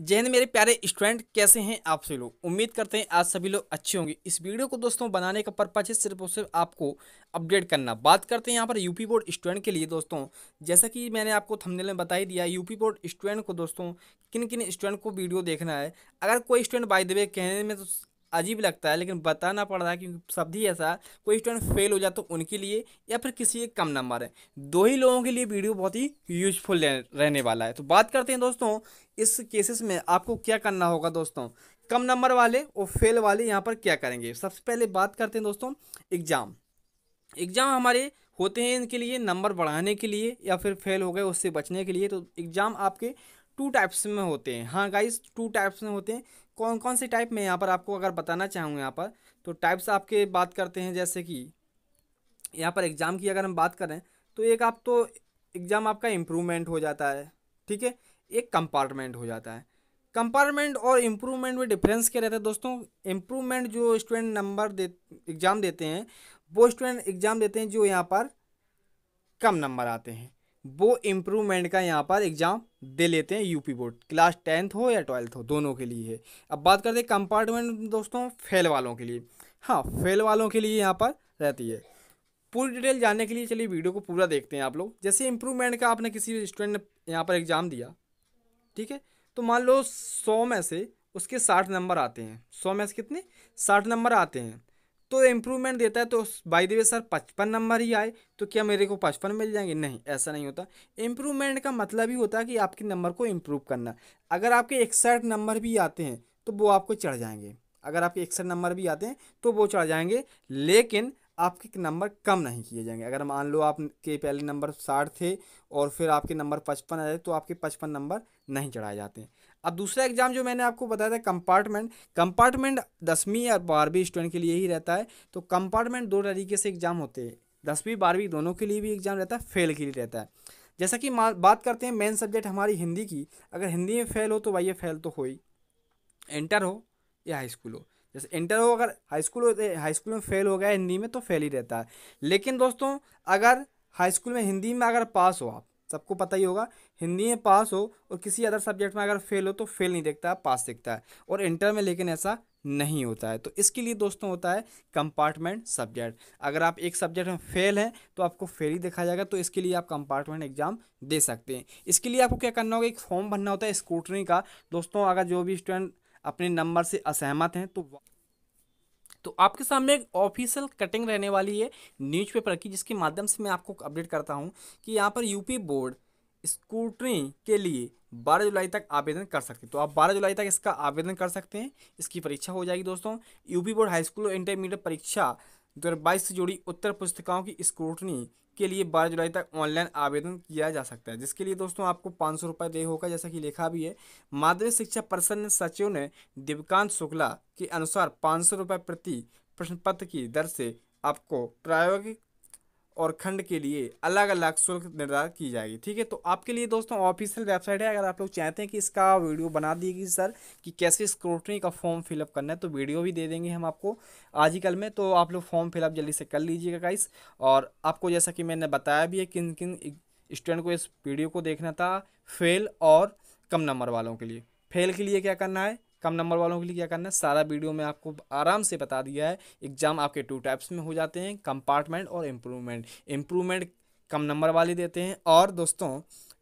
जय हिंद मेरे प्यारे स्टूडेंट कैसे हैं आप सभी लोग उम्मीद करते हैं आज सभी लोग अच्छे होंगे इस वीडियो को दोस्तों बनाने का पर्पज है सिर्फ और सिर्फ आपको अपडेट करना बात करते हैं यहाँ पर यूपी बोर्ड स्टूडेंट के लिए दोस्तों जैसा कि मैंने आपको थंबनेल में बता ही दिया यूपी बोर्ड स्टूडेंट को दोस्तों किन किन स्टूडेंट को वीडियो देखना है अगर कोई स्टूडेंट बाई द कहने में तो अजीब लगता है लेकिन बताना पड़ रहा है क्योंकि शब्द ही ऐसा है कोई स्टूडेंट फेल हो जाए तो उनके लिए या फिर किसी एक कम नंबर है दो ही लोगों के लिए वीडियो बहुत ही यूजफुल रहने वाला है तो बात करते हैं दोस्तों इस केसेस में आपको क्या करना होगा दोस्तों कम नंबर वाले और फेल वाले यहाँ पर क्या करेंगे सबसे पहले बात करते हैं दोस्तों एग्ज़ाम एग्ज़ाम हमारे होते हैं इनके लिए नंबर बढ़ाने के लिए या फिर फेल हो गए उससे बचने के लिए तो एग्ज़ाम आपके टू टाइप्स में होते हैं हाँ गाइस टू टाइप्स में होते हैं कौन कौन से टाइप में यहाँ पर आपको अगर बताना चाहूँगा यहाँ पर तो टाइप्स आपके बात करते हैं जैसे कि यहाँ पर एग्ज़ाम की अगर हम बात करें तो एक आप तो एग्ज़ाम आपका इम्प्रूवमेंट हो जाता है ठीक है एक कंपार्टमेंट हो जाता है कंपार्टमेंट और इम्प्रूवमेंट में डिफरेंस क्या रहता है दोस्तों इम्प्रूवमेंट जो स्टूडेंट नंबर दे एग्ज़ाम देते हैं वो स्टूडेंट एग्ज़ाम देते हैं जो यहाँ पर कम नंबर आते हैं वो इम्प्रूवमेंट का यहाँ पर एग्ज़ाम दे लेते हैं यूपी बोर्ड क्लास टेंथ हो या ट्वेल्थ हो दोनों के लिए है अब बात करते हैं कंपार्टमेंट दोस्तों फेल वालों के लिए हाँ फेल वालों के लिए यहाँ पर रहती है पूरी डिटेल जानने के लिए चलिए वीडियो को पूरा देखते हैं आप लोग जैसे इम्प्रूवमेंट का आपने किसी स्टूडेंट ने यहाँ पर एग्ज़ाम दिया ठीक है तो मान लो सौ में से उसके साठ नंबर आते हैं सौ में से कितने साठ नंबर आते हैं तो इम्प्रूवमेंट देता है तो बाय द वे सर पचपन नंबर ही आए तो क्या मेरे को पचपन मिल जाएंगे नहीं ऐसा नहीं होता इम्प्रूवमेंट का मतलब ही होता है कि आपके नंबर को इम्प्रूव करना अगर आपके इकसठ नंबर भी आते हैं तो वो आपको चढ़ जाएंगे अगर आपके इकसठ नंबर भी आते हैं तो वो चढ़ जाएंगे लेकिन आपके नंबर कम नहीं किए जाएंगे अगर मान लो आपके पहले नंबर साठ थे और फिर आपके नंबर पचपन आए तो आपके पचपन नंबर नहीं चढ़ाए जाते हैं अब दूसरा एग्जाम जो मैंने आपको बताया था कंपार्टमेंट कंपार्टमेंट दसवीं और बारहवीं स्टूडेंट के लिए ही रहता है तो कंपार्टमेंट दो तरीके से एग्जाम होते हैं दसवीं बारहवीं दोनों के लिए भी एग्जाम रहता है फेल के लिए रहता है जैसा कि बात करते हैं मेन सब्जेक्ट हमारी हिंदी की अगर हिंदी में फेल हो तो भाई ये फेल तो हो ही इंटर हो या हाई स्कूल हो जैसे इंटर हो अगर हाई स्कूल हो हाई स्कूल में फेल हो गया हिंदी में तो फेल ही रहता है लेकिन दोस्तों अगर हाई स्कूल में हिंदी में अगर पास हो आप सबको पता ही होगा हिंदी में पास हो और किसी अदर सब्जेक्ट में अगर फेल हो तो फेल नहीं देखता है पास देखता है और इंटर में लेकिन ऐसा नहीं होता है तो इसके लिए दोस्तों होता है कंपार्टमेंट सब्जेक्ट अगर आप एक सब्जेक्ट में फेल हैं तो आपको फेल ही देखा जाएगा तो इसके लिए आप कंपार्टमेंट एग्जाम दे सकते हैं इसके लिए आपको क्या करना होगा एक फॉर्म भरना होता है स्कूटनी का दोस्तों अगर जो भी स्टूडेंट अपने नंबर से असहमत हैं तो तो आपके सामने एक ऑफिशियल कटिंग रहने वाली है न्यूज़पेपर की जिसके माध्यम से मैं आपको अपडेट करता हूँ कि यहाँ पर यूपी बोर्ड स्कूटरी के लिए 12 जुलाई तक आवेदन कर सकते हैं तो आप 12 जुलाई तक इसका आवेदन कर सकते हैं इसकी परीक्षा हो जाएगी दोस्तों यूपी बोर्ड हाई स्कूल और इंटरमीडिएट परीक्षा दो से जुड़ी उत्तर पुस्तिकाओं की स्क्रूटनी के लिए बारह जुलाई तक ऑनलाइन आवेदन किया जा सकता है जिसके लिए दोस्तों आपको पाँच सौ रुपये दे होगा जैसा कि लिखा भी है माध्यमिक शिक्षा परिषद ने सचिव ने दिवकांत शुक्ला के अनुसार पाँच सौ रुपये प्रति प्रश्न पत्र की दर से आपको प्रायोगिक और खंड के लिए अलग अलग शुल्क निर्धारित की जाएगी ठीक है तो आपके लिए दोस्तों ऑफिशियल वेबसाइट है अगर आप लोग चाहते हैं कि इसका वीडियो बना दिएगी सर कि कैसे स्क्रूटनी का फॉर्म फिलअप करना है तो वीडियो भी दे देंगे हम आपको आज ही कल में तो आप लोग फॉर्म फिलअप जल्दी से कर लीजिएगा गाइस और आपको जैसा कि मैंने बताया भी है किन किन स्टूडेंट को इस वीडियो को देखना था फेल और कम नंबर वालों के लिए फेल के लिए क्या करना है कम नंबर वालों के लिए क्या करना है सारा वीडियो में आपको आराम से बता दिया है एग्ज़ाम आपके टू टाइप्स में हो जाते हैं कंपार्टमेंट और इम्प्रूवमेंट इम्प्रूवमेंट कम नंबर वाले देते हैं और दोस्तों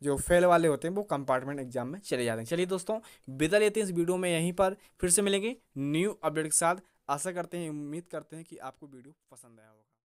जो फेल वाले होते हैं वो कंपार्टमेंट एग्जाम में चले जाते हैं चलिए दोस्तों बिता लेते हैं इस वीडियो में यहीं पर फिर से मिलेंगे न्यू अपडेट के साथ आशा करते हैं उम्मीद करते हैं कि आपको वीडियो पसंद आया होगा